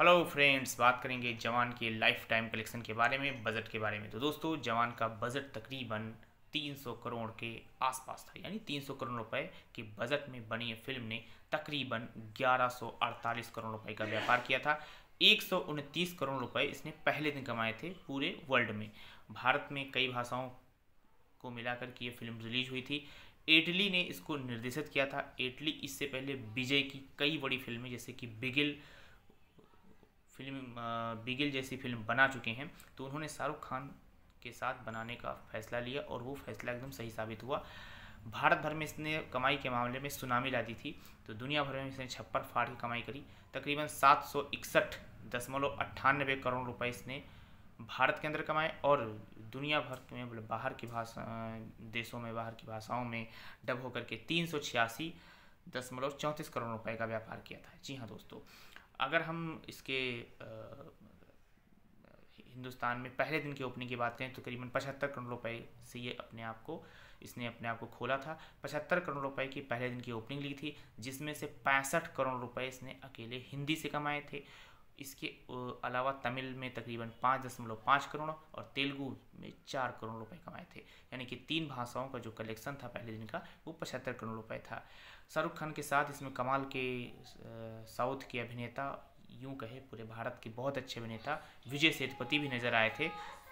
hello friends बात करेंगे जवान के लाइफ टाइम कलेक्शन के बारे में बजट के बारे में तो दोस्तों जवान का बजट तकरीबन 300 करोड़ के आसपास था यानी 300 करोड़ रुपए के बजट में बनी फिल्म ने तकरीबन 1148 करोड़ रुपए का व्यापार किया था एक करोड़ रुपए इसने पहले दिन कमाए थे पूरे वर्ल्ड में भारत में कई भाषाओं को मिलाकर की ये फिल्म रिलीज हुई थी इटली ने इसको निर्देशित किया था इटली इससे पहले विजय की कई बड़ी फिल्में जैसे कि बिगिल फिल्म बिगिल जैसी फिल्म बना चुके हैं तो उन्होंने शाहरुख खान के साथ बनाने का फैसला लिया और वो फैसला एकदम सही साबित हुआ भारत भर में इसने कमाई के मामले में सुनामी ला दी थी तो दुनिया भर में इसने छप्पन फाड़ की कमाई करी तकरीबन सात सौ इकसठ दशमलव अट्ठानबे करोड़ रुपए इसने भारत के अंदर कमाए और दुनिया भर में मतलब बाहर की भाषा देशों में बाहर की भाषाओं में डब होकर के तीन सौ छियासी दशमलव चौंतीस करोड़ रुपए का व्यापार किया था जी हाँ दोस्तों अगर हम इसके हिंदुस्तान में पहले दिन की ओपनिंग की बात करें तो करीबन पचहत्तर करोड़ रुपए से ये अपने आप को इसने अपने आप को खोला था पचहत्तर करोड़ रुपए की पहले दिन की ओपनिंग ली थी जिसमें से पैंसठ करोड़ रुपए इसने अकेले हिंदी से कमाए थे इसके अलावा तमिल में तकरीबन पाँच दशमलव पाँच करोड़ और तेलुगु में चार करोड़ रुपए कमाए थे यानी कि तीन भाषाओं का जो कलेक्शन था पहले दिन का वो पचहत्तर करोड़ रुपए था शाहरुख खान के साथ इसमें कमाल के साउथ के अभिनेता यूं कहे पूरे भारत के बहुत अच्छे अभिनेता विजय सेतुपति भी नज़र आए थे